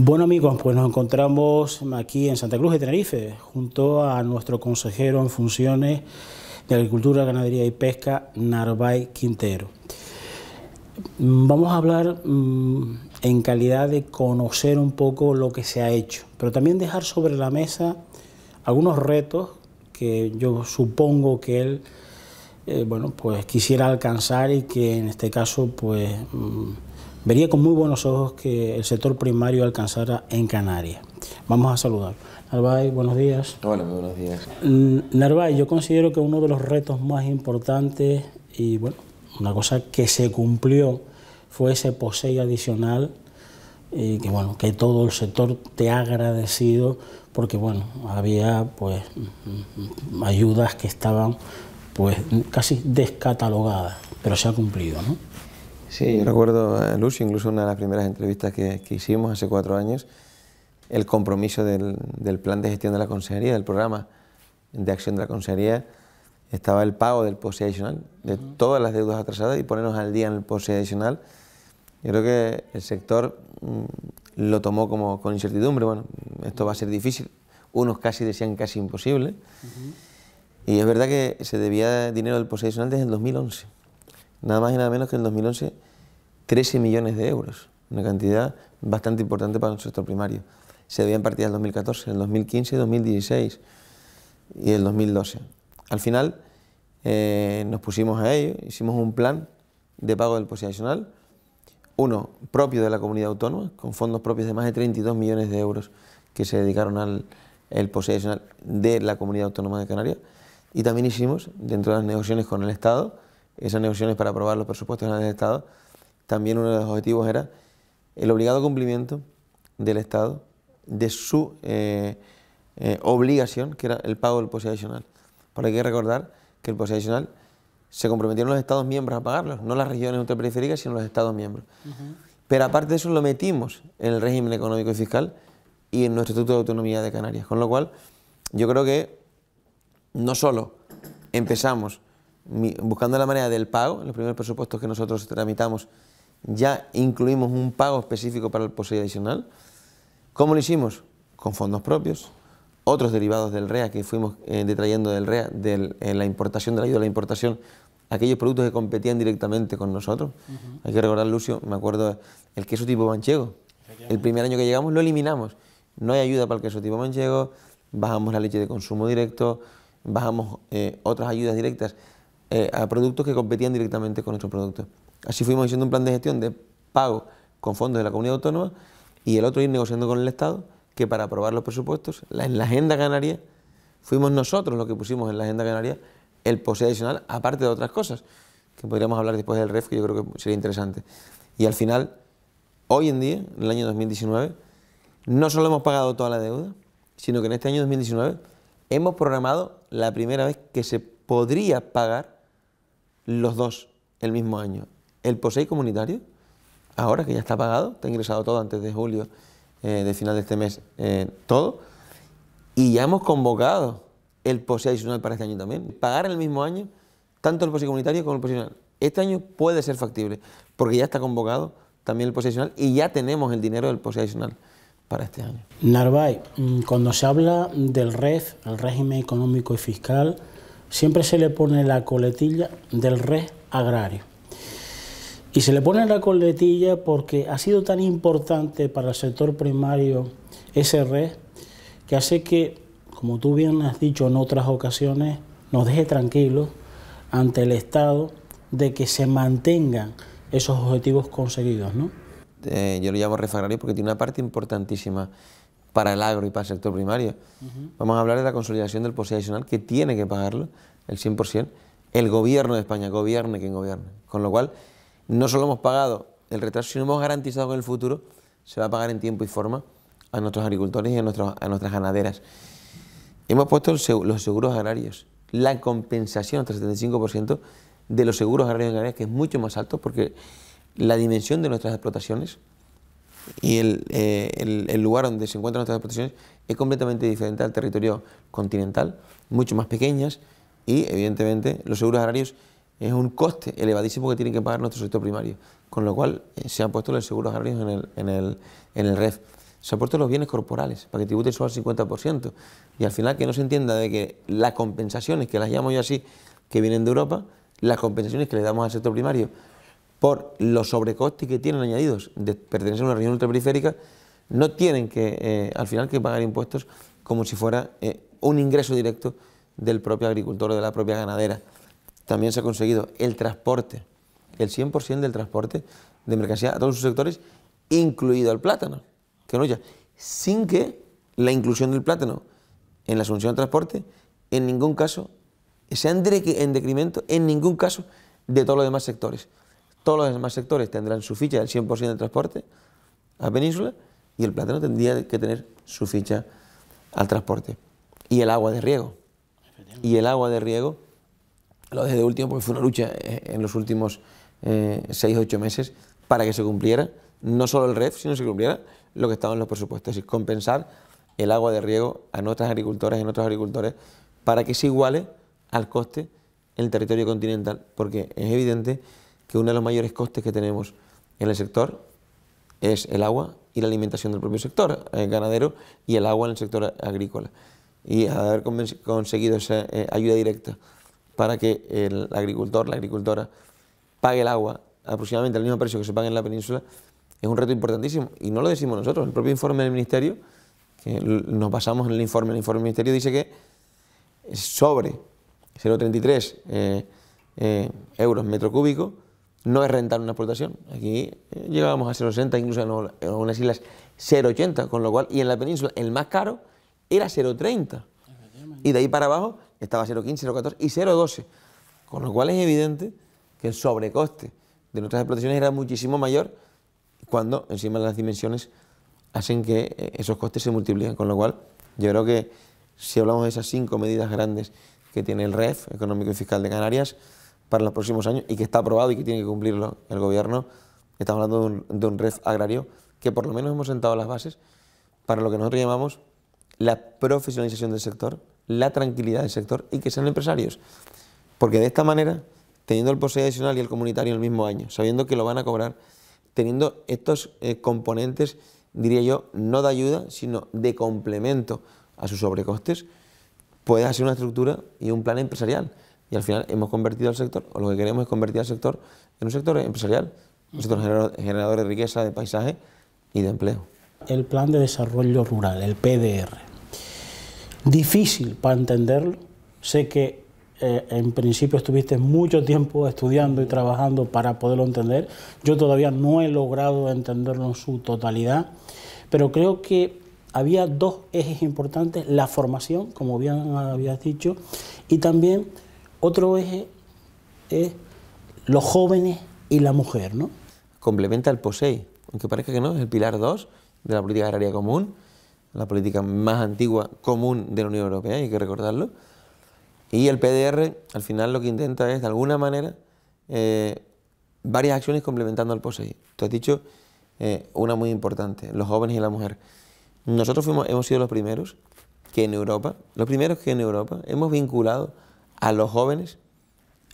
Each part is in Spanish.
Bueno amigos, pues nos encontramos aquí en Santa Cruz de Tenerife, junto a nuestro consejero en funciones de Agricultura, Ganadería y Pesca, Narvay Quintero. Vamos a hablar mm, en calidad de conocer un poco lo que se ha hecho, pero también dejar sobre la mesa algunos retos que yo supongo que él eh, bueno, pues quisiera alcanzar y que en este caso pues... Mm, Vería con muy buenos ojos que el sector primario alcanzara en Canarias. Vamos a saludar. ...Narvay, buenos días. Hola, buenos días. Mm, Narvay, yo considero que uno de los retos más importantes y bueno, una cosa que se cumplió fue ese posey adicional y eh, que bueno, que todo el sector te ha agradecido porque bueno, había pues mm, mm, ayudas que estaban pues casi descatalogadas, pero se ha cumplido, ¿no? Sí, yo recuerdo Lucio, incluso una de las primeras entrevistas que, hicimos hace cuatro años, el compromiso del, plan de gestión de la consejería, del programa de acción de la consejería, estaba el pago del POSE adicional, de todas las deudas atrasadas y ponernos al día en el POSE adicional. Yo creo que el sector mm, lo tomó como con incertidumbre, bueno, esto va a ser difícil, unos casi decían casi imposible, y es verdad que se debía dinero del POSE adicional desde el 2011 nada más y nada menos que en 2011 13 millones de euros, una cantidad bastante importante para nuestro sector primario. Se debían partir en 2014, el 2015, 2016 y el 2012. Al final eh, nos pusimos a ello, hicimos un plan de pago del posesional uno propio de la comunidad autónoma, con fondos propios de más de 32 millones de euros que se dedicaron al el de la comunidad autónoma de Canarias, y también hicimos, dentro de las negociaciones con el Estado, esas negociaciones para aprobar los presupuestos generales del Estado, también uno de los objetivos era el obligado cumplimiento del Estado de su eh, eh, obligación, que era el pago del POSE adicional. Porque hay que recordar que el POSE adicional se comprometieron los Estados miembros a pagarlo... no las regiones ultraperiféricas, sino los Estados miembros. Pero aparte de eso lo metimos en el régimen económico y fiscal y en nuestro Estatuto de Autonomía de Canarias. Con lo cual, yo creo que no solo empezamos buscando la manera del pago, en los primeros presupuestos que nosotros tramitamos ya incluimos un pago específico para el poseído adicional. ¿Cómo lo hicimos? Con fondos propios, otros derivados del REA que fuimos eh, detrayendo del REA, de eh, la importación, de la ayuda a la importación, aquellos productos que competían directamente con nosotros. Hay que recordar, Lucio, me acuerdo, el queso tipo manchego. El primer año que llegamos lo eliminamos. No hay ayuda para el queso tipo manchego, bajamos la leche de consumo directo, bajamos eh, otras ayudas directas eh, a productos que competían directamente con nuestros productos. Así fuimos haciendo un plan de gestión de pago con fondos de la comunidad autónoma y el otro ir negociando con el Estado que para aprobar los presupuestos, en la agenda canaria, fuimos nosotros los que pusimos en la agenda canaria el posee adicional, aparte de otras cosas, que podríamos hablar después del REF, que yo creo que sería interesante. Y al final, hoy en día, en el año 2019, no solo hemos pagado toda la deuda, sino que en este año 2019 hemos programado la primera vez que se podría pagar los dos el mismo año. El POSEI comunitario, ahora que ya está pagado, está ingresado todo antes de julio, eh, de final de este mes, eh, todo. Y ya hemos convocado el POSEI adicional para este año también. Pagar el mismo año tanto el POSEI comunitario como el POSEI adicional. Este año puede ser factible, porque ya está convocado también el POSEI adicional y ya tenemos el dinero del POSEI adicional para este año. Narváez, mm, cuando se habla del REF, el régimen económico y fiscal, siempre se le pone la coletilla del res agrario. Y se le pone la coletilla porque ha sido tan importante para el sector primario ese res que hace que, como tú bien has dicho en otras ocasiones, nos deje tranquilos ante el Estado de que se mantengan esos objetivos conseguidos. Eh, yo lo llamo res agrario porque tiene una parte importantísima para el agro y para el sector primario. Vamos a hablar de la consolidación del posible adicional que tiene que pagarlo el 100% el gobierno de España, gobierne quien gobierne. Con lo cual, no solo hemos pagado el retraso, sino hemos garantizado que en el futuro se va a pagar en tiempo y forma a nuestros agricultores y a, nuestras ganaderas. Hemos puesto los seguros agrarios, la compensación hasta el 75% de los seguros agrarios en que es mucho más alto porque la dimensión de nuestras explotaciones y eh, el, el, lugar donde se encuentran nuestras exportaciones es completamente diferente al territorio continental, mucho más pequeñas y evidentemente los seguros agrarios es un coste elevadísimo que tienen que pagar nuestro sector primario, con lo cual eh, se han puesto los seguros agrarios en el, en el, en el REF. Se han los bienes corporales para que tributen solo al 50% y al final que no se entienda de que las compensaciones, que las llamo yo así, que vienen de Europa, las compensaciones que le damos al sector primario por los sobrecostes que tienen añadidos de pertenecer a una región ultraperiférica, no tienen que, eh, al final, que pagar impuestos como si fuera eh, un ingreso directo del propio agricultor o de la propia ganadera. También se ha conseguido el transporte, el 100% del transporte de mercancía a todos sus sectores, incluido el plátano, que no ya, sin que la inclusión del plátano en la asunción de transporte en ningún caso sea en decremento, en ningún caso, de todos los demás sectores todos los demás sectores tendrán su ficha del 100% de transporte a península y el plátano tendría que tener su ficha al transporte. Y el agua de riego. Y el agua de riego, lo desde último porque fue una lucha eh, en los últimos 6 eh, 8 meses para que se cumpliera no solo el REF, sino que se cumpliera lo que estaba en los presupuestos, es compensar el agua de riego a nuestras agricultoras y a nuestros agricultores para que se iguale al coste el territorio continental, porque es evidente que uno de los mayores costes que tenemos en el sector es el agua y la alimentación del propio sector eh, ganadero y el agua en el sector agrícola. Y haber conseguido esa eh, ayuda directa para que el agricultor, la agricultora, pague el agua aproximadamente al mismo precio que se paga en la península, es un reto importantísimo. Y no lo decimos nosotros, el propio informe del Ministerio, que nos basamos en el informe, el informe del Ministerio dice que sobre 0,33 eh, euros metro cúbico, no es rentable una explotación, Aquí eh, llegábamos a 0,60, incluso en unas islas 0,80, con lo cual, y en la península el más caro era 0,30. Y de ahí para abajo estaba 0,15, 0,14 y 0,12. Con lo cual es evidente que el sobrecoste de nuestras explotaciones era muchísimo mayor cuando encima las dimensiones hacen que eh, esos costes se multipliquen. Con lo cual, yo creo que si hablamos de esas cinco medidas grandes que tiene el REF, Económico y Fiscal de Canarias, para los próximos años y que está aprobado y que tiene que cumplirlo el gobierno. Estamos hablando de un, de REF agrario que por lo menos hemos sentado las bases para lo que nosotros llamamos la profesionalización del sector, la tranquilidad del sector y que sean empresarios. Porque de esta manera, teniendo el POSE adicional y el comunitario en el mismo año, sabiendo que lo van a cobrar, teniendo estos eh, componentes, diría yo, no de ayuda, sino de complemento a sus sobrecostes, puedes hacer una estructura y un plan empresarial y al final hemos convertido al sector, o lo que queremos es convertir al sector en un sector empresarial, un sector generador de riqueza, de paisaje y de empleo. El Plan de Desarrollo Rural, el PDR. Difícil para entenderlo. Sé que eh, en principio estuviste mucho tiempo estudiando y trabajando para poderlo entender. Yo todavía no he logrado entenderlo en su totalidad, pero creo que había dos ejes importantes, la formación, como bien habías dicho, y también otro eje es los jóvenes y la mujer, ¿no? Complementa el POSEI, aunque parezca que no, es el pilar 2 de la política agraria común, la política más antigua común de la Unión Europea, hay que recordarlo. Y el PDR al final lo que intenta es, de alguna manera, eh, varias acciones complementando al POSEI. Tú has dicho eh, una muy importante, los jóvenes y la mujer. Nosotros hemos sido los primeros que en Europa, los primeros que en Europa hemos vinculado a los jóvenes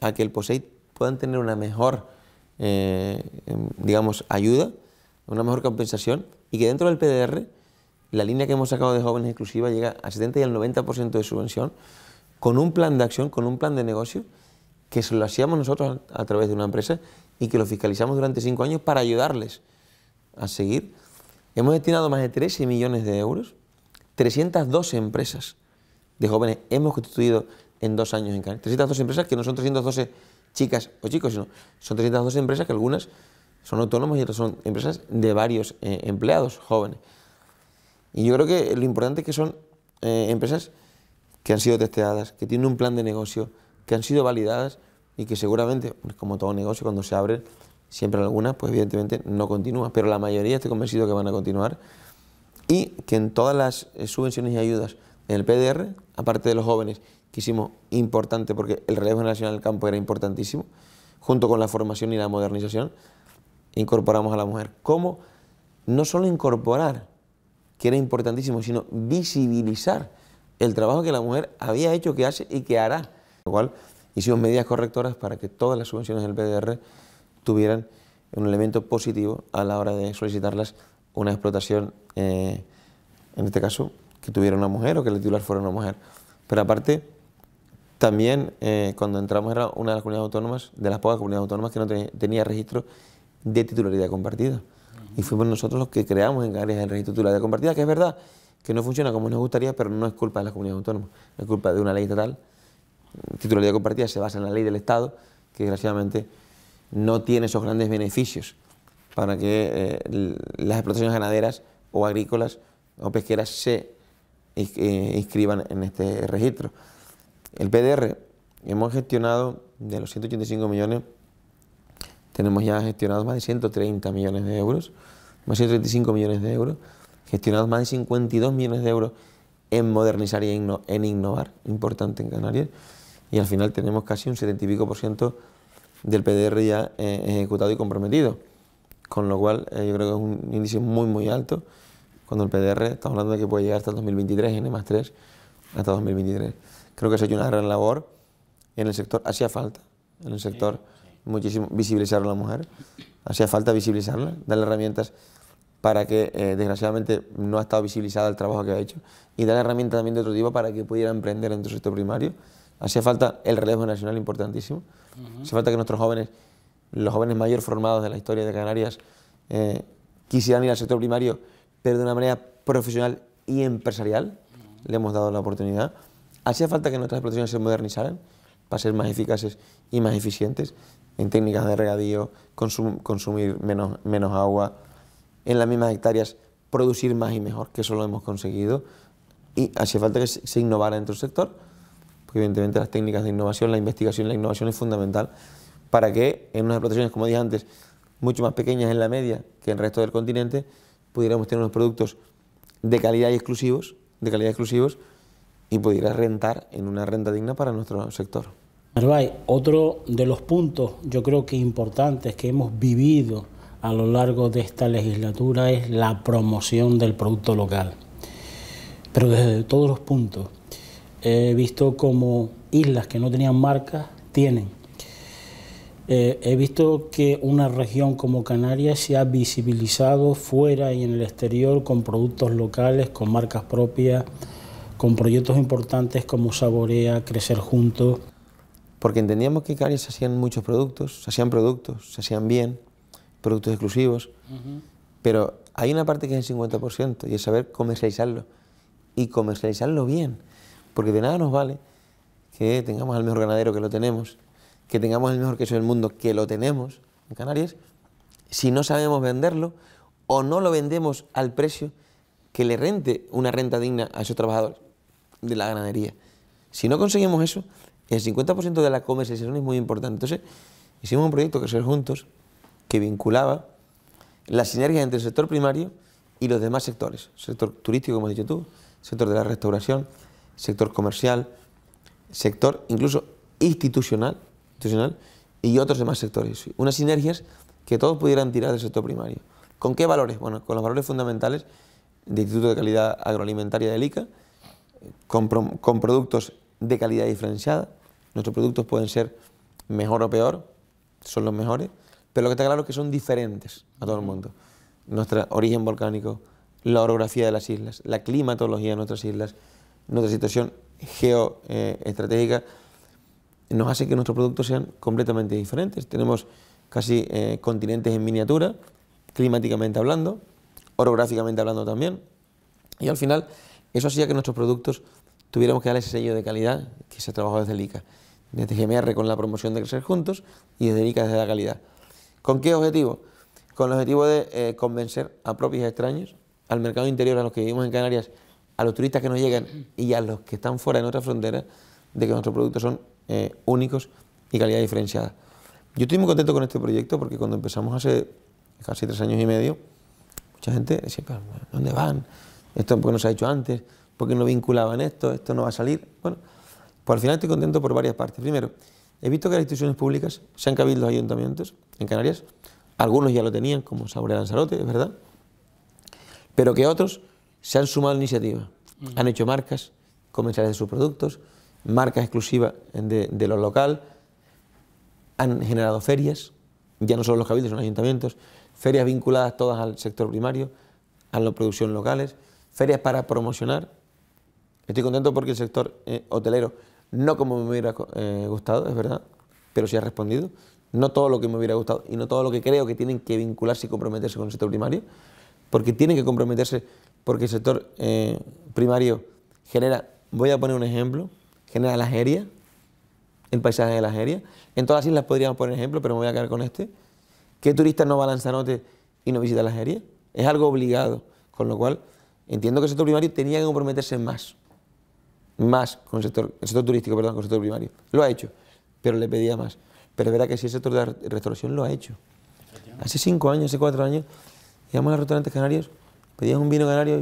a que el POSEIT puedan tener una mejor, eh, em, digamos, ayuda, una mejor compensación y que dentro del PDR la línea que hemos sacado de jóvenes exclusiva llega al 70 y al 90% de subvención con un plan de acción, con un plan de negocio que se lo hacíamos nosotros a través de una empresa y que lo fiscalizamos durante cinco años para ayudarles a seguir. Hemos destinado más de 13 millones de euros, 312 empresas de jóvenes hemos constituido en dos años en Canadá. 312 empresas que no son 312 chicas o chicos, sino son 312 empresas que algunas son autónomas y otras son empresas de varios eh, empleados jóvenes. Y yo creo que lo importante es que son eh, empresas que han sido testeadas, que tienen un plan de negocio, que han sido validadas y que seguramente, pues, como todo negocio, cuando se abre siempre algunas, pues evidentemente no continúan, pero la mayoría estoy convencido que van a continuar y que en todas las eh, subvenciones y ayudas en el PDR, aparte de los jóvenes que hicimos importante porque el relevo generacional del campo era importantísimo, junto con la formación y la modernización, incorporamos a la mujer. ¿Cómo? No solo incorporar, que era importantísimo, sino visibilizar el trabajo que la mujer había hecho, que hace y que hará. lo cual, hicimos medidas correctoras para que todas las subvenciones del PDR tuvieran un elemento positivo a la hora de solicitarlas una explotación, eh, en este caso, que tuviera una mujer o que el titular fuera una mujer. Pero aparte, también eh, cuando entramos era una de las comunidades autónomas, de las pocas comunidades autónomas que no tenía, registro de titularidad compartida. Y fuimos nosotros los que creamos en Galicia el registro de titularidad compartida, que es verdad que no funciona como nos gustaría, pero no es culpa de las comunidades autónomas, es culpa de una ley estatal. Titularidad compartida se basa en la ley del Estado, que desgraciadamente no tiene esos grandes beneficios para que eh, las explotaciones ganaderas o agrícolas o pesqueras se eh, inscriban en este registro. El PDR, hemos gestionado de los 185 millones, tenemos ya gestionados más de 130 millones de euros, más de 135 millones de euros, gestionados más de 52 millones de euros en modernizar y en, innovar, importante en Canarias, y al final tenemos casi un 70 y pico por ciento del PDR ya eh, ejecutado y comprometido, con lo cual eh, yo creo que es un índice muy muy alto, cuando el PDR, estamos hablando de que puede llegar hasta el 2023, N más 3, hasta 2023 creo que se ha hecho una gran labor en el sector, hacía falta, en el sector muchísimo visibilizar a la mujer, hacía falta visibilizarla, darle herramientas para que eh, desgraciadamente no ha estado visibilizada el trabajo que ha hecho y darle herramientas también de otro tipo para que pudiera emprender en el sector primario. Hacía falta el relevo nacional importantísimo, hacía falta que nuestros jóvenes, los jóvenes mayor formados de la historia de Canarias, eh, quisieran ir al sector primario, pero de una manera profesional y empresarial. Le hemos dado la oportunidad. ¿Hacía falta que nuestras explotaciones se modernizaran para ser más eficaces y más eficientes en técnicas de regadío, consumir menos, agua, en las mismas hectáreas producir más y mejor, que eso lo hemos conseguido? Y hacía falta que se innovara dentro del sector, porque evidentemente las técnicas de innovación, la investigación y la innovación es fundamental para que en unas explotaciones, como dije antes, mucho más pequeñas en la media que en el resto del continente, pudiéramos tener unos productos de calidad de calidad exclusivos, y pudiera rentar en una renta digna para nuestro sector. otro de los puntos yo creo que importantes que hemos vivido a lo largo de esta legislatura es la promoción del producto local, pero desde todos los puntos. He visto como islas que no tenían marcas tienen. Eh, he visto que una región como Canarias se ha visibilizado fuera y en el exterior con productos locales, con marcas propias con proyectos importantes como Saborea, Crecer Juntos. Porque entendíamos que Canarias se hacían muchos productos, se hacían productos, se hacían bien, productos exclusivos, pero hay una parte que es el 50% y es saber comercializarlo y comercializarlo bien, porque de nada nos vale que tengamos al mejor ganadero que lo tenemos, que tengamos el mejor queso del mundo que lo tenemos en Canarias, si no sabemos venderlo o no lo vendemos al precio que le rente una renta digna a esos trabajadores de la ganadería. Si no conseguimos eso, el 50% de la comercialización es muy importante. Entonces, hicimos un proyecto que ser juntos, que vinculaba las sinergias entre el sector primario y los demás sectores. Sector turístico, como has dicho tú, sector de la restauración, sector comercial, sector incluso institucional, institucional y otros demás sectores. Unas sinergias que todos pudieran tirar del sector primario. ¿Con qué valores? Bueno, con los valores fundamentales del Instituto de Calidad Agroalimentaria del ICA, con, productos de calidad diferenciada. Nuestros productos pueden ser mejor o peor, son los mejores, pero lo que está claro es que son diferentes a todo el mundo. Nuestro origen volcánico, la orografía de las islas, la climatología de nuestras islas, nuestra situación geoestratégica, eh, nos hace que nuestros productos sean completamente diferentes. Tenemos casi eh, continentes en miniatura, climáticamente hablando, orográficamente hablando también, y al final eso hacía que nuestros productos tuviéramos que dar ese sello de calidad que se ha trabajado desde el ICA. Desde GMR con la promoción de Crecer Juntos y desde el ICA desde la calidad. ¿Con qué objetivo? Con el objetivo de eh, convencer a propios extraños, al mercado interior, a los que vivimos en Canarias, a los turistas que nos llegan y a los que están fuera de nuestra frontera, de que nuestros productos son eh, únicos y calidad diferenciada. Yo estoy muy contento con este proyecto porque cuando empezamos hace casi tres años y medio, mucha gente decía, ¿dónde van? esto porque no se ha hecho antes, porque no vinculaban esto, esto no va a salir. Bueno, pues al final estoy contento por varias partes. Primero, he visto que las instituciones públicas se han cabido los ayuntamientos en Canarias, algunos ya lo tenían, como Saure Lanzarote, es verdad, pero que otros se han sumado a la iniciativa, han hecho marcas comerciales de sus productos, marcas exclusivas de, lo local, han generado ferias, ya no solo los cabildos, son ayuntamientos, ferias vinculadas todas al sector primario, a la producción locales, ferias para promocionar. Estoy contento porque el sector eh, hotelero, no como me hubiera eh, gustado, es verdad, pero sí ha respondido. No todo lo que me hubiera gustado y no todo lo que creo que tienen que vincularse y comprometerse con el sector primario, porque tienen que comprometerse porque el sector eh, primario genera, voy a poner un ejemplo, genera la Algeria, el paisaje de la Algeria. En todas las islas podríamos poner ejemplo, pero me voy a quedar con este. ¿Qué turista no va a Lanzarote y no visita la Algeria? Es algo obligado, con lo cual Entiendo que el sector primario tenía que comprometerse más, más con el sector, sector turístico, perdón, con el sector primario. Lo ha hecho, pero le pedía más. Pero es verdad que sí el sector de restauración lo ha hecho. Hace cinco años, hace cuatro años, íbamos a los restaurantes canarios, pedías un vino canario,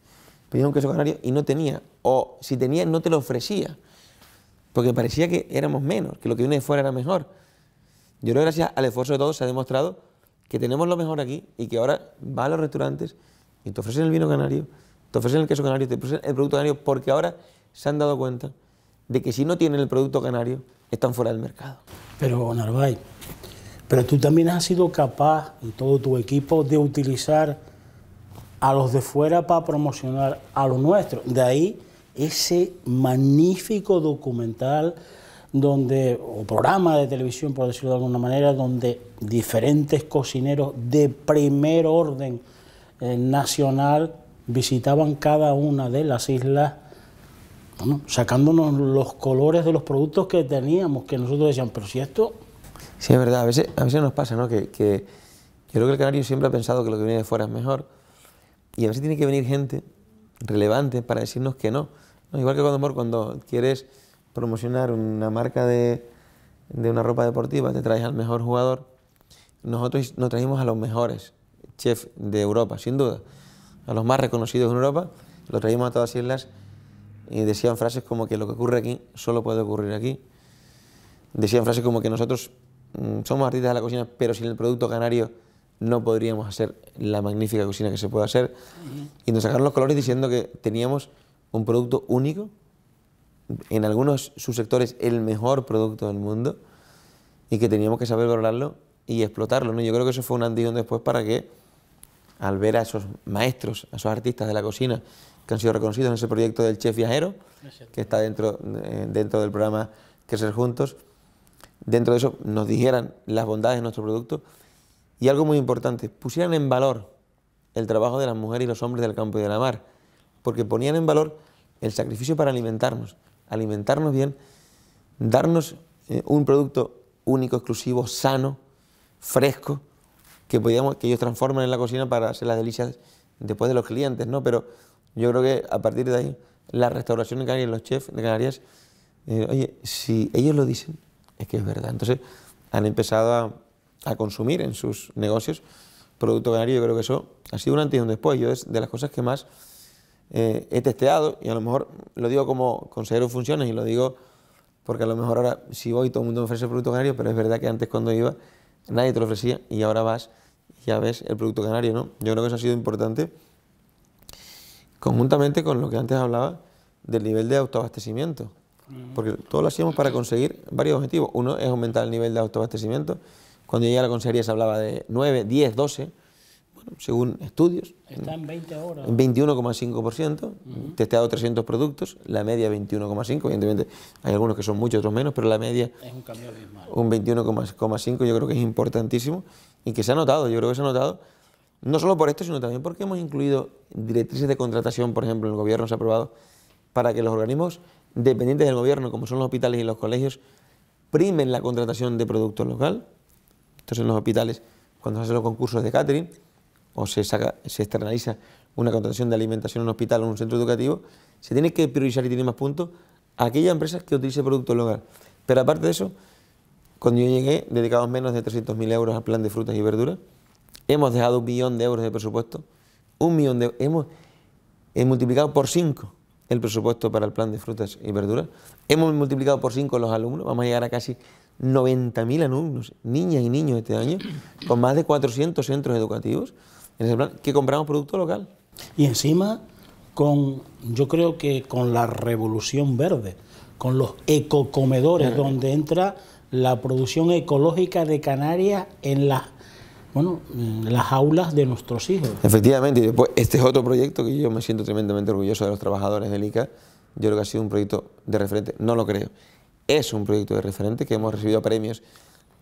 pedías un queso canario y no tenía. O si tenía, no te lo ofrecía. Porque parecía que éramos menos, que lo que viene de fuera era mejor. Yo creo que gracias al esfuerzo de todos se ha demostrado que tenemos lo mejor aquí y que ahora va a los restaurantes y te ofrecen el vino canario, te ofrecen el queso canario, te ofrecen el producto canario, porque ahora se han dado cuenta de que si no tienen el producto canario, están fuera del mercado. Pero, Narváez, pero tú también has sido capaz, y todo tu equipo, de utilizar a los de fuera para promocionar a los nuestros. De ahí ese magnífico documental donde, o programa de televisión, por decirlo de alguna manera, donde diferentes cocineros de primer orden eh, nacional visitaban cada una de las islas, sacándonos los colores de los productos que teníamos, que nosotros decíamos, pero si esto... Sí, es verdad, a veces, a veces nos pasa, ¿no? Que, que yo creo que el canario siempre ha pensado que lo que viene de fuera es mejor, y a veces tiene que venir gente relevante para decirnos que no. no igual que cuando, cuando quieres promocionar una marca de, de una ropa deportiva, te traes al mejor jugador, nosotros nos trajimos a los mejores ...chef de Europa, sin duda, a los más reconocidos en Europa, los traíamos a todas las islas y decían frases como que lo que ocurre aquí solo puede ocurrir aquí. Decían frases como que nosotros mm, somos artistas de la cocina, pero sin el producto canario no podríamos hacer la magnífica cocina que se puede hacer. Y nos sacaron los colores diciendo que teníamos un producto único, en algunos subsectores el mejor producto del mundo, y que teníamos que saber valorarlo y explotarlo. ¿no? Yo creo que eso fue un antes después para que al ver a esos maestros, a esos artistas de la cocina que han sido reconocidos en ese proyecto del chef viajero, que está dentro, eh, dentro del programa Crecer Juntos, dentro de eso nos dijeran las bondades de nuestro producto y algo muy importante, pusieran en valor el trabajo de las mujeres y los hombres del campo y de la mar, porque ponían en valor el sacrificio para alimentarnos, alimentarnos bien, darnos eh, un producto único, exclusivo, sano, fresco, que, que ellos transforman en la cocina para hacer las delicias después de los clientes, ¿no? Pero yo creo que a partir de ahí, la restauración en Canarias, los chefs de Canarias, eh, oye, si ellos lo dicen, es que es verdad. Entonces han empezado a, consumir en sus negocios producto canario. Yo creo que eso ha sido un antes y un después. Yo es de las cosas que más eh, he testeado, y a lo mejor lo digo como consejero de funciones y lo digo porque a lo mejor ahora si voy todo el mundo me ofrece producto canario, pero es verdad que antes cuando iba nadie te lo ofrecía y ahora vas ya ves el producto canario, ¿no? Yo creo que eso ha sido importante, conjuntamente con lo que antes hablaba del nivel de autoabastecimiento, porque todo lo hacíamos para conseguir varios objetivos. Uno es aumentar el nivel de autoabastecimiento. Cuando llegué a la consejería se hablaba de 9, 10, 12, según estudios. Está en 20 horas. 21,5%, uh testeado 300 productos, la media 21,5, evidentemente hay algunos que son muchos, otros menos, pero la media... Es un cambio Un 21,5 yo creo que es importantísimo y que se ha notado, yo creo que se ha notado, no solo por esto, sino también porque hemos incluido directrices de contratación, por ejemplo, el gobierno se ha aprobado, para que los organismos dependientes del gobierno, como son los hospitales y los colegios, primen la contratación de producto local. Entonces, en los hospitales, cuando se hacen los concursos de catering, o se, se externaliza una contratación de alimentación en un hospital o en un centro educativo, se tiene que priorizar y tiene más puntos aquellas empresas que utilice producto local. Pero aparte de eso, cuando yo llegué, dedicamos menos de 300.000 euros al plan de frutas y verduras. Hemos dejado un millón de euros de presupuesto. Un millón de hemos multiplicado por 5 el presupuesto para el plan de frutas y verduras. Hemos multiplicado por cinco los alumnos. Vamos a llegar a casi 90.000 alumnos, niñas y niños este año, con más de 400 centros educativos en ese plan, que compramos producto local. Y encima, con, yo creo que con la revolución verde, con los ecocomedores, donde entra la producción ecológica de Canarias en las bueno, las aulas de nuestros hijos. Efectivamente, y después este es otro proyecto que yo me siento tremendamente orgulloso de los trabajadores del ICA. Yo creo que ha sido un proyecto de referente, no lo creo. Es un proyecto de referente que hemos recibido premios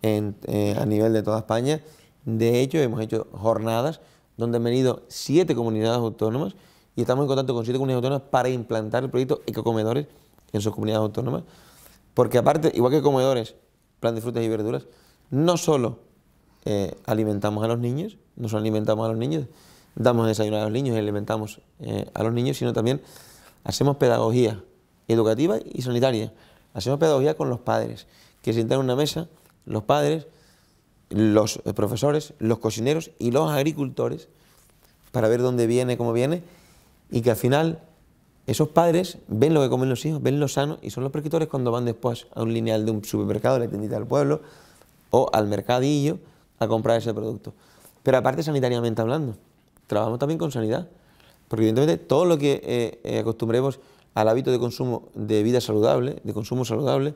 eh, a nivel de toda España. De hecho, hemos hecho jornadas donde han venido siete comunidades autónomas y estamos en contacto con siete comunidades autónomas para implantar el proyecto Ecocomedores en sus comunidades autónomas. Porque aparte, igual que comedores plan de frutas y verduras, no solo eh, alimentamos a los niños, no alimentamos a los niños, damos desayuno a los niños y alimentamos eh, a los niños, sino también hacemos pedagogía educativa y sanitaria. Hacemos pedagogía con los padres, que sientan en una mesa los padres, los eh, profesores, los cocineros y los agricultores para ver dónde viene, cómo viene, y que al final esos padres ven lo que comen los hijos, ven lo sano y son los prescriptores cuando van después a un lineal de un supermercado, la tiendita del pueblo o al mercadillo a comprar ese producto. Pero aparte sanitariamente hablando, trabajamos también con sanidad, porque evidentemente todo lo que eh, eh, acostumbremos al hábito de consumo de vida saludable, de consumo saludable,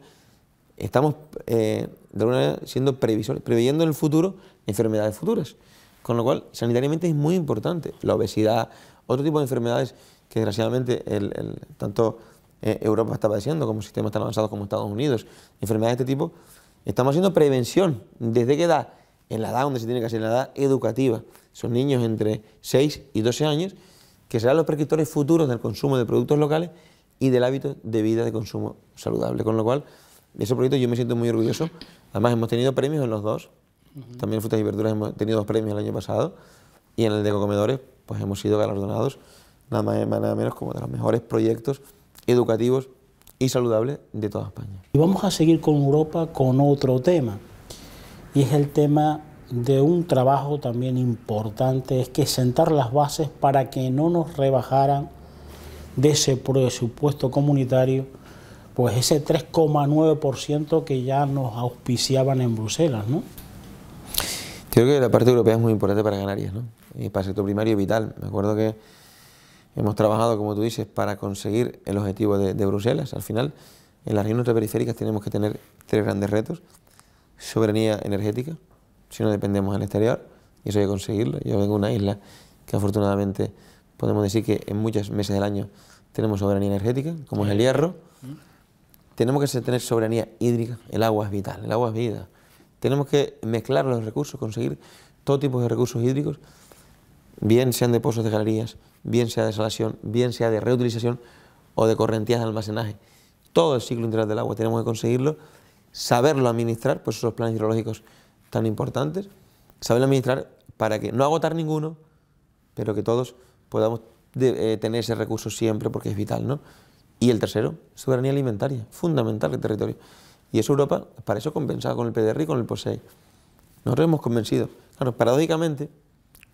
estamos eh, de alguna manera siendo previsores, preveyendo en el futuro enfermedades futuras. Con lo cual, sanitariamente es muy importante. La obesidad, otro tipo de enfermedades que desgraciadamente el, tanto eh, Europa está padeciendo como sistemas tan avanzados como Estados Unidos, enfermedades de este tipo, estamos haciendo prevención. ¿Desde qué edad? En la edad donde se tiene que hacer, en la edad educativa. Son niños entre 6 y 12 años que serán los prescriptores futuros del consumo de productos locales y del hábito de vida de consumo saludable. Con lo cual, de ese proyecto yo me siento muy orgulloso. Además, hemos tenido premios en los dos. También en frutas y verduras hemos tenido dos premios el año pasado. Y en el de comedores, pues hemos sido galardonados nada más menos como de los mejores proyectos educativos y saludables de toda España. Y vamos a seguir con Europa con otro tema, y es el tema de un trabajo también importante, es que sentar las bases para que no nos rebajaran de ese presupuesto comunitario, pues ese 3,9% que ya nos auspiciaban en Bruselas, ¿no? Creo que la parte europea es muy importante para Canarias, ¿no? Y para el sector primario vital. Me acuerdo que Hemos trabajado, como tú dices, para conseguir el objetivo de, Bruselas. Al final, en las regiones periféricas tenemos que tener tres grandes retos. Soberanía energética, si no dependemos del exterior, y eso hay que conseguirlo. Yo vengo de una isla que afortunadamente podemos decir que en muchos meses del año tenemos soberanía energética, como es el hierro. Tenemos que tener soberanía hídrica, el agua es vital, el agua es vida. Tenemos que mezclar los recursos, conseguir todo tipo de recursos hídricos bien sean de pozos de galerías, bien sea de salación, bien sea de reutilización o de correntías de almacenaje. Todo el ciclo integral del agua tenemos que conseguirlo, saberlo administrar, pues esos planes hidrológicos tan importantes, saberlo administrar para que no agotar ninguno, pero que todos podamos eh, tener ese recurso siempre porque es vital, ¿no? Y el tercero, soberanía alimentaria, fundamental el territorio. Y eso Europa, para eso compensaba con el PDR y con el POSEI. E. Nosotros hemos convencido. Claro, paradójicamente,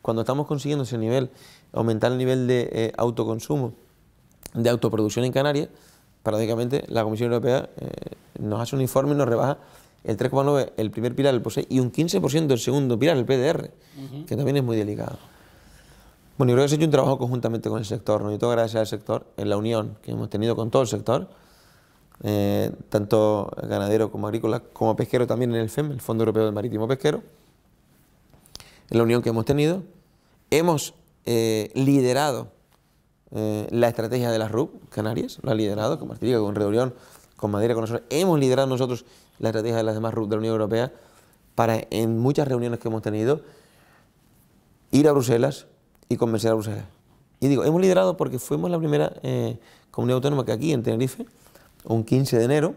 cuando estamos consiguiendo ese nivel, aumentar el nivel de eh, autoconsumo, de autoproducción en Canarias, paradójicamente la Comisión Europea eh, nos hace un informe y nos rebaja el 3,9 el primer pilar, el POSEI, y un 15% el segundo pilar, el PDR, que también es muy delicado. Bueno, yo creo que se ha hecho un trabajo conjuntamente con el sector, ¿no? y todo gracias al sector, en la unión que hemos tenido con todo el sector, eh, tanto ganadero como agrícola, como pesquero también en el FEM, el Fondo Europeo del Marítimo Pesquero, en la unión que hemos tenido, Hemos eh, liderado eh, la estrategia de las RUP, Canarias, lo ha liderado con Martínez, con Reunión, con Madera, con nosotros. Hemos liderado nosotros la estrategia de las demás RUP de la Unión Europea para en muchas reuniones que hemos tenido ir a Bruselas y convencer a Bruselas. Y digo, hemos liderado porque fuimos la primera eh, comunidad autónoma que aquí en Tenerife, un 15 de enero,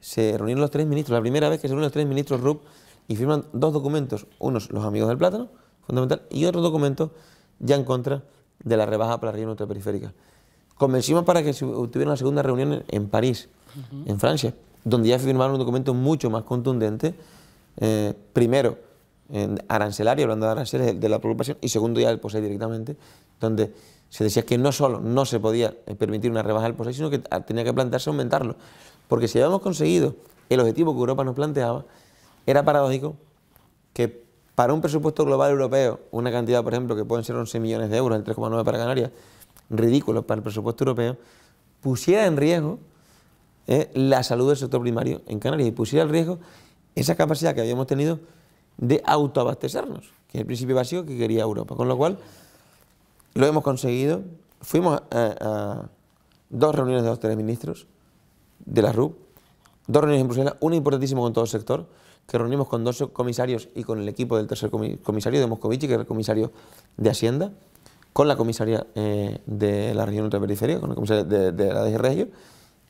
se reunieron los tres ministros, la primera vez que se reúnen los tres ministros RUP y firman dos documentos, unos los amigos del plátano, fundamental, y otro documento ya en contra de la rebaja para la región ultraperiférica. Convencimos para que se tuviera una segunda reunión en París, en Francia, donde ya firmaron un documento mucho más contundente, eh, primero en arancelario, hablando de aranceles, de la preocupación, y segundo ya el POSEI directamente, donde se decía que no solo no se podía eh, permitir una rebaja del POSEI, sino que ah, tenía que plantearse aumentarlo. Porque si habíamos conseguido el objetivo que Europa nos planteaba, era paradójico que para un presupuesto global europeo, una cantidad, por ejemplo, que pueden ser 11 millones de euros, el 3,9 para Canarias, ridículo para el presupuesto europeo, pusiera en riesgo eh, la salud del sector primario en Canarias y pusiera en riesgo esa capacidad que habíamos tenido de autoabastecernos, que es el principio básico que quería Europa. Con lo cual, lo hemos conseguido. Fuimos a, dos reuniones de los tres ministros de la RUP, dos reuniones en Bruselas, una importantísima con todo el sector que reunimos con dos comisarios y con el equipo del tercer comisario de Moscovici, que era el comisario de Hacienda, con la comisaria eh, de la región ultraperiférica, con la comisaria de, de la DG Regio,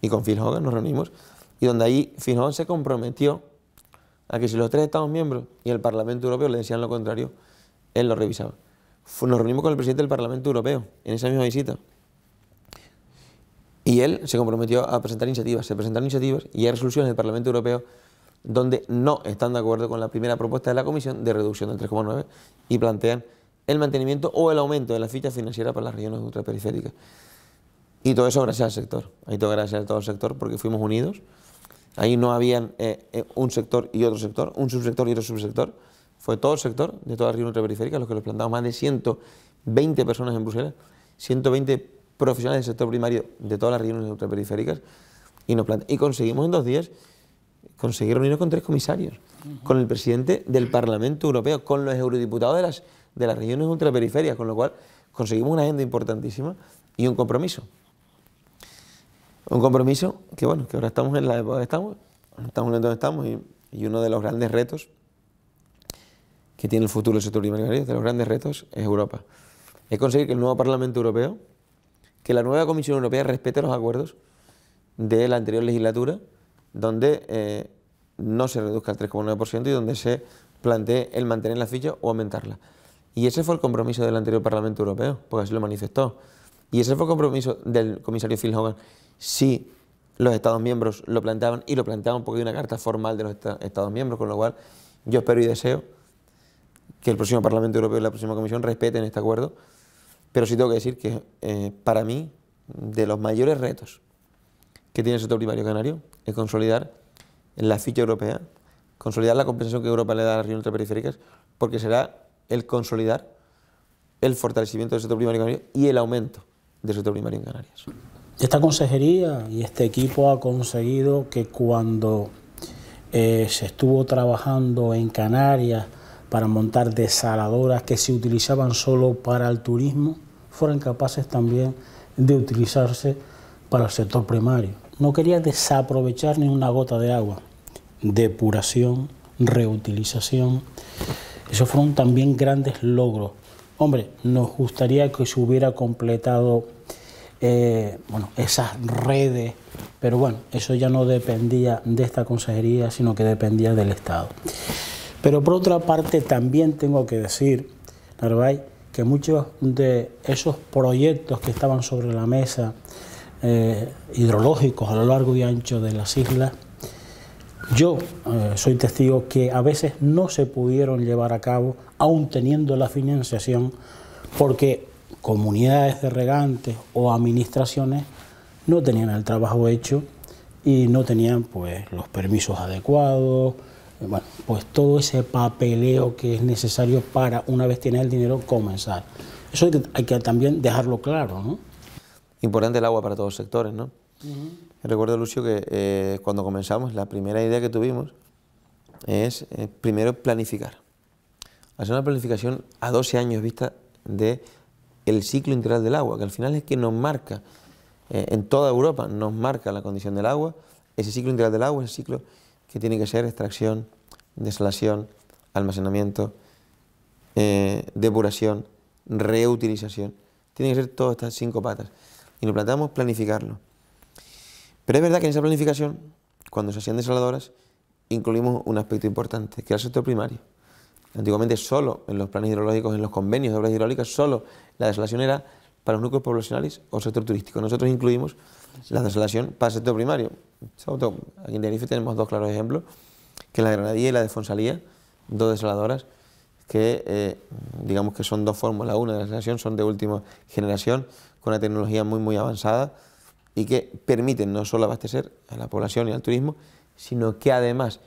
y con Phil Hogan nos reunimos, y donde ahí Phil Hogan se comprometió a que si los tres Estados miembros y el Parlamento Europeo le decían lo contrario, él lo revisaba. Nos reunimos con el presidente del Parlamento Europeo en esa misma visita. Y él se comprometió a presentar iniciativas. Se presentaron iniciativas y hay resoluciones del Parlamento Europeo donde no están de acuerdo con la primera propuesta de la Comisión de reducción del 3,9 y plantean el mantenimiento o el aumento de la ficha financiera para las regiones ultraperiféricas. Y todo eso gracias al sector. Ahí todo gracias a todo el sector porque fuimos unidos. Ahí no habían eh, eh, un sector y otro sector, un subsector y otro subsector. Fue todo el sector de todas las regiones ultraperiféricas los que los plantamos, más de 120 personas en Bruselas, 120 profesionales del sector primario de todas las regiones ultraperiféricas, y, nos y conseguimos en dos días Conseguir reunirnos con tres comisarios, con el presidente del Parlamento Europeo, con los eurodiputados de las, regiones ultraperiferias, con lo cual conseguimos una agenda importantísima y un compromiso. Un compromiso que, bueno, que ahora estamos en la época estamos, estamos en donde estamos y, uno de los grandes retos que tiene el futuro del sector de los grandes retos, es Europa. Es conseguir que el nuevo Parlamento Europeo, que la nueva Comisión Europea respete los acuerdos de la anterior legislatura donde eh, no se reduzca el 3,9% y donde se plantee el mantener la ficha o aumentarla. Y ese fue el compromiso del anterior Parlamento Europeo, porque así lo manifestó. Y ese fue el compromiso del comisario Phil Hogan. Si los Estados miembros lo planteaban, y lo planteaban porque hay una carta formal de los Estados miembros, con lo cual yo espero y deseo que el próximo Parlamento Europeo y la próxima Comisión respeten este acuerdo, pero sí tengo que decir que eh, para mí, de los mayores retos que tiene el sector primario canario es consolidar la ficha europea, consolidar la compensación que Europa le da a las regiones ultraperiféricas, porque será el consolidar el fortalecimiento del sector primario canario y el aumento del sector primario en Canarias. Esta consejería y este equipo ha conseguido que cuando eh, se estuvo trabajando en Canarias para montar desaladoras que se utilizaban solo para el turismo, fueran capaces también de utilizarse para el sector primario no quería desaprovechar ni una gota de agua. Depuración, reutilización, esos fueron también grandes logros. Hombre, nos gustaría que se hubiera completado eh, bueno, esas redes, pero bueno, eso ya no dependía de esta consejería, sino que dependía del Estado. Pero por otra parte, también tengo que decir, que muchos de esos proyectos que estaban sobre la mesa, eh, hidrológicos a lo largo y ancho de las islas, yo eh, soy testigo que a veces no se pudieron llevar a cabo, aun teniendo la financiación, porque comunidades de regantes o administraciones no tenían el trabajo hecho y no tenían pues los permisos adecuados, eh, bueno, pues todo ese papeleo que es necesario para una vez tienes el dinero comenzar. Eso hay que también dejarlo claro, ¿no? importante el agua para todos los sectores, ¿no? Recuerdo, Lucio, que eh, cuando comenzamos, la primera idea que tuvimos es, eh, primero, planificar. Hacer una planificación a 12 años vista del el ciclo integral del agua, que al final es que nos marca, eh, en toda Europa, nos marca la condición del agua, ese ciclo integral del agua es el ciclo que tiene que ser extracción, desalación, almacenamiento, depuración, reutilización. tiene que ser todas estas cinco patas y lo planteamos planificarlo. Pero es verdad que en esa planificación, cuando se hacían desaladoras, incluimos un aspecto importante, que era el sector primario. Antiguamente solo en los planes hidrológicos, en los convenios de obras hidráulicas, solo la desalación era para los núcleos poblacionales o sector turístico. Nosotros incluimos la desalación para el sector primario. Aquí en Tenerife tenemos dos claros ejemplos, que la de Granadilla y la de Fonsalía, dos desaladoras que eh, digamos que son dos formas, la una de la desalación son de última generación, con una tecnología muy, muy avanzada y que permiten no solo abastecer a la población y al turismo, sino que además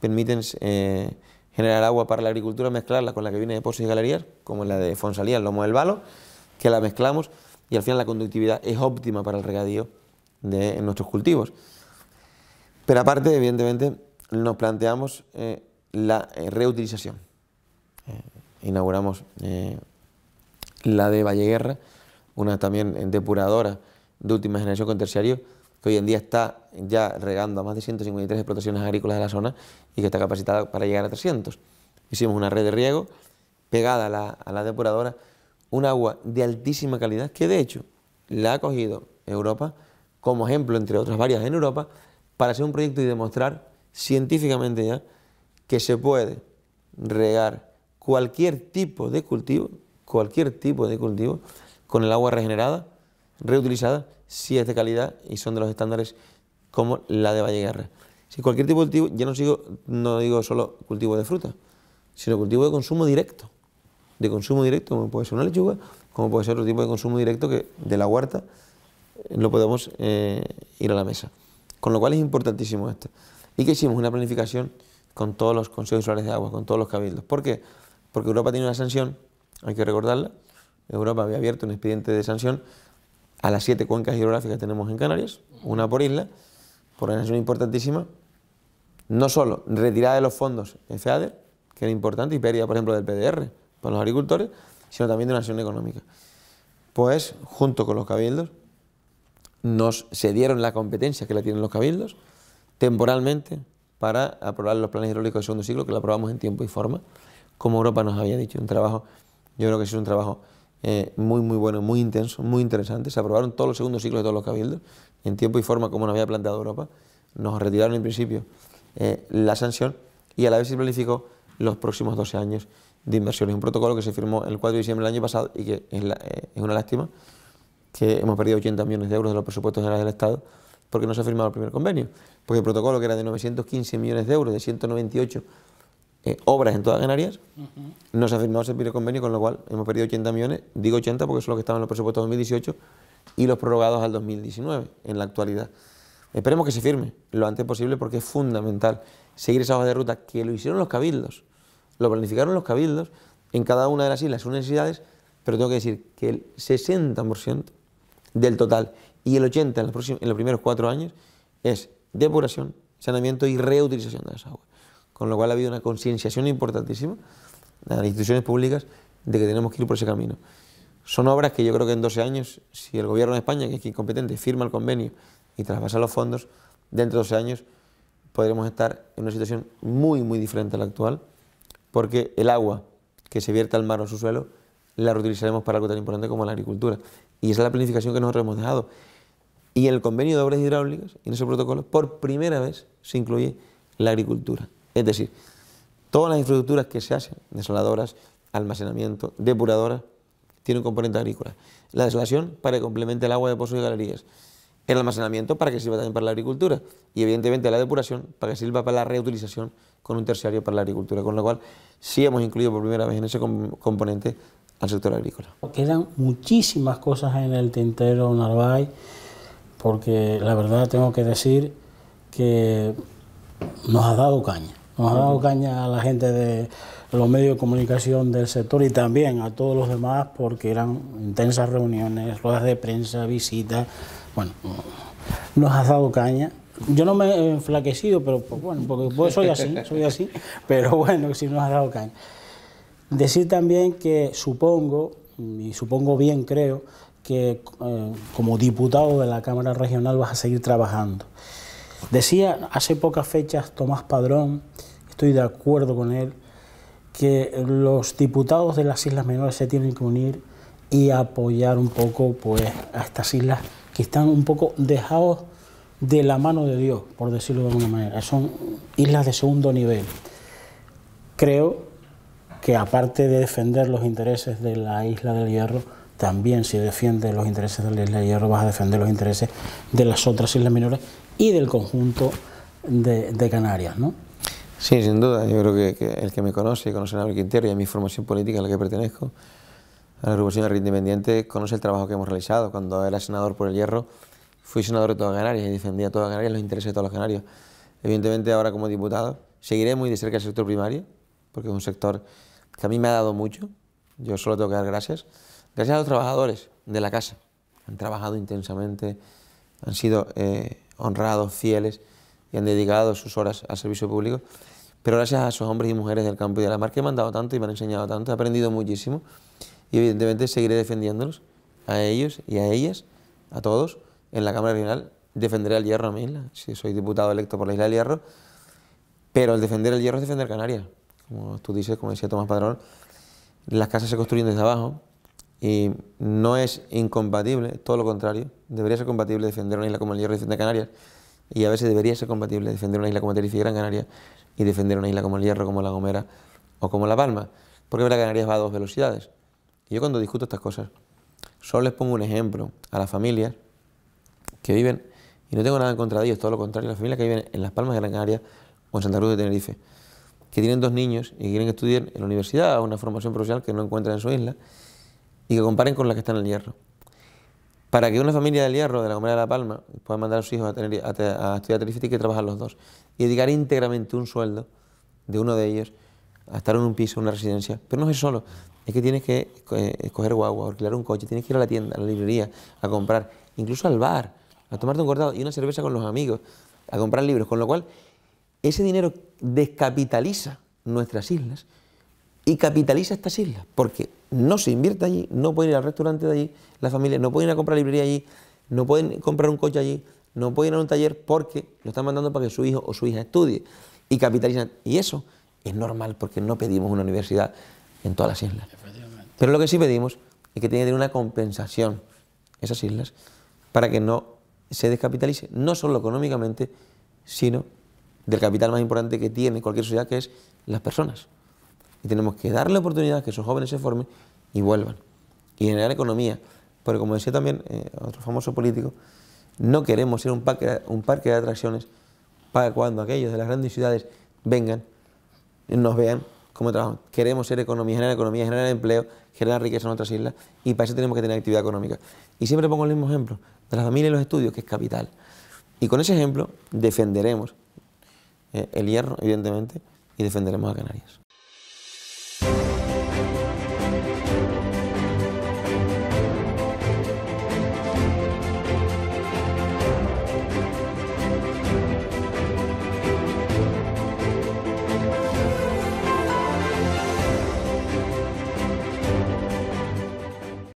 permiten eh, generar agua para la agricultura, mezclarla con la que viene de pozos y galerías, como la de Fonsalía, el lomo del balo, que la mezclamos y al final la conductividad es óptima para el regadío de nuestros cultivos. Pero aparte, evidentemente, nos planteamos eh, la eh, reutilización. inauguramos la de Valleguerra, una también eh, depuradora de última generación con terciario, que hoy en día está ya regando a más de 153 explotaciones agrícolas de la zona y que está capacitada para llegar a 300. Hicimos una red de riego pegada a la, a la depuradora, un agua de altísima calidad que de hecho la ha cogido Europa como ejemplo, entre otras varias en Europa, para hacer un proyecto y demostrar científicamente ya que se puede regar cualquier tipo de cultivo, cualquier tipo de cultivo, con el agua regenerada, reutilizada, si es de calidad y son de los estándares como la de Valleguerra. Si cualquier tipo de cultivo, ya no, sigo, no digo solo cultivo de fruta, sino cultivo de consumo directo. De consumo directo, como puede ser una lechuga, como puede ser otro tipo de consumo directo que de la huerta eh, lo podemos eh, ir a la mesa. Con lo cual es importantísimo esto. Y que hicimos una planificación con todos los consejos de agua, con todos los cabildos. ¿Por qué? Porque Europa tiene una sanción, hay que recordarla, Europa había abierto un expediente de sanción a las siete cuencas hidrográficas que tenemos en Canarias, una por isla, por una sanción importantísima, no solo retirada de los fondos en FEADER, que era importante, y pérdida, por ejemplo, del PDR para los agricultores, sino también de una sanción económica. Pues, junto con los cabildos, nos cedieron la competencia que la tienen los cabildos, temporalmente, para aprobar los planes hidráulicos del segundo siglo, que lo aprobamos en tiempo y forma, como Europa nos había dicho, un trabajo, yo creo que es un trabajo eh, muy, muy bueno, muy intenso, muy interesante. Se aprobaron todos los segundos ciclos de todos los cabildos, en tiempo y forma como nos había planteado Europa. Nos retiraron en principio eh, la sanción y a la vez se planificó los próximos 12 años de inversiones. Un protocolo que se firmó el 4 de diciembre del año pasado y que es, eh, es una lástima que hemos perdido 80 millones de euros de los presupuestos generales del Estado porque no se ha firmado el primer convenio. Porque el protocolo que era de 915 millones de euros, de 198 eh, obras en todas Canarias, no se ha firmado ese convenio, con lo cual hemos perdido 80 millones, digo 80 porque es lo que estaban en los presupuestos 2018 y los prorrogados al 2019 en la actualidad. Esperemos que se firme lo antes posible porque es fundamental seguir esa hoja de ruta que lo hicieron los cabildos, lo planificaron los cabildos en cada una de las islas, sus necesidades, pero tengo que decir que el 60% del total y el 80% en los, en los primeros cuatro años es depuración, saneamiento y reutilización de las aguas con lo cual ha habido una concienciación importantísima de las instituciones públicas de que tenemos que ir por ese camino. Son obras que yo creo que en 12 años, si el Gobierno de España, que es incompetente, firma el convenio y traspasa los fondos, dentro de 12 años podremos estar en una situación muy, muy diferente a la actual, porque el agua que se vierta al mar o a su suelo la reutilizaremos para algo tan importante como la agricultura. Y esa es la planificación que nosotros hemos dejado. Y en el convenio de obras hidráulicas, en ese protocolo, por primera vez se incluye la agricultura. Es decir, todas las infraestructuras que se hacen, desaladoras, almacenamiento, depuradoras, tienen un componente agrícola. La desalación para que complemente el agua de pozos y galerías. El almacenamiento para que sirva también para la agricultura. Y evidentemente la depuración para que sirva para la reutilización con un terciario para la agricultura. Con lo cual sí hemos incluido por primera vez en ese componente al sector agrícola. Quedan muchísimas cosas en el tintero Narvay, porque la verdad tengo que decir que nos ha dado caña. Nos ha dado caña a la gente de los medios de comunicación del sector y también a todos los demás porque eran intensas reuniones, ruedas de prensa, visitas. Bueno, nos ha dado caña. Yo no me he enflaquecido, pero pues, bueno, porque pues, soy así, soy así, pero bueno, sí nos ha dado caña. Decir también que supongo, y supongo bien creo, que eh, como diputado de la Cámara Regional vas a seguir trabajando. Decía hace pocas fechas Tomás Padrón, estoy de acuerdo con él, que los diputados de las islas menores se tienen que unir y apoyar un poco pues, a estas islas que están un poco dejados de la mano de Dios, por decirlo de alguna manera. Son islas de segundo nivel. Creo que aparte de defender los intereses de la isla del Hierro, también si defiendes los intereses de la isla del Hierro vas a defender los intereses de las otras islas menores y del conjunto de, Canarias. ¿no? Sí, sin duda. Yo creo que, el que me conoce, conoce a Abel Quintero y a mi formación política a la que pertenezco, a la Revolución de Independiente, conoce el trabajo que hemos realizado. Cuando era senador por el Hierro, fui senador de toda Canarias y defendía a toda Canarias los intereses de todos los canarios. Evidentemente, ahora como diputado, seguiré muy de cerca el sector primario, porque es un sector que a mí me ha dado mucho. Yo solo tengo que dar gracias. Gracias a los trabajadores de la casa. Han trabajado intensamente, han sido eh, honrados, fieles y han dedicado sus horas al servicio público. Pero gracias a esos hombres y mujeres del campo y de la mar que me han dado tanto y me han enseñado tanto, he aprendido muchísimo y evidentemente seguiré defendiéndolos a ellos y a ellas, a todos, en la Cámara Regional. Defenderé al hierro a mi si soy diputado electo por la isla del hierro, pero el defender el hierro es defender Canarias. Como tú dices, como decía Tomás Padrón, las casas se construyen desde abajo, y no es incompatible, todo lo contrario, debería ser compatible defender una isla como el Hierro y defender Canarias, y a veces debería ser compatible defender una isla como Tenerife y Gran Canaria y defender una isla como el Hierro, como La Gomera o como La Palma, porque la Canarias va a dos velocidades. Y yo cuando discuto estas cosas, solo les pongo un ejemplo a las familias que viven, y no tengo nada en contra de ellos, todo lo contrario, las familias que viven en Las Palmas de Gran Canaria o en Santa Cruz de Tenerife, que tienen dos niños y quieren que estudien en la universidad o una formación profesional que no encuentran en su isla, y que comparen con las que están en el hierro. Para que una familia del hierro de la Comunidad de La Palma pueda mandar a sus hijos a, tener, a, estudiar que trabajar los dos y dedicar íntegramente un sueldo de uno de ellos a estar en un piso, una residencia, pero no es solo, es que tienes que eh, escoger guagua, alquilar un coche, tienes que ir a la tienda, a la librería, a comprar, incluso al bar, a tomarte un cortado y una cerveza con los amigos, a comprar libros, con lo cual ese dinero descapitaliza nuestras islas y capitaliza estas islas, porque no se invierte allí, no pueden ir al restaurante de allí, las familias no pueden ir a comprar librería allí, no pueden comprar un coche allí, no pueden ir a un taller porque lo están mandando para que su hijo o su hija estudie y capitalizan. Y eso es normal porque no pedimos una universidad en todas las islas. Pero lo que sí pedimos es que tiene una compensación esas islas para que no se descapitalice, no solo económicamente, sino del capital más importante que tiene cualquier sociedad, que es las personas y tenemos que darle oportunidad a que esos jóvenes se formen y vuelvan y generar economía. Porque como decía también eh, otro famoso político, no queremos ser un parque, un parque de atracciones para cuando aquellos de las grandes ciudades vengan, nos vean cómo trabajan. Queremos ser economía, generar economía, generar empleo, generar riqueza en otras islas y para eso tenemos que tener actividad económica. Y siempre pongo el mismo ejemplo de la familia y los estudios, que es capital. Y con ese ejemplo defenderemos eh, el hierro, evidentemente, y defenderemos a Canarias.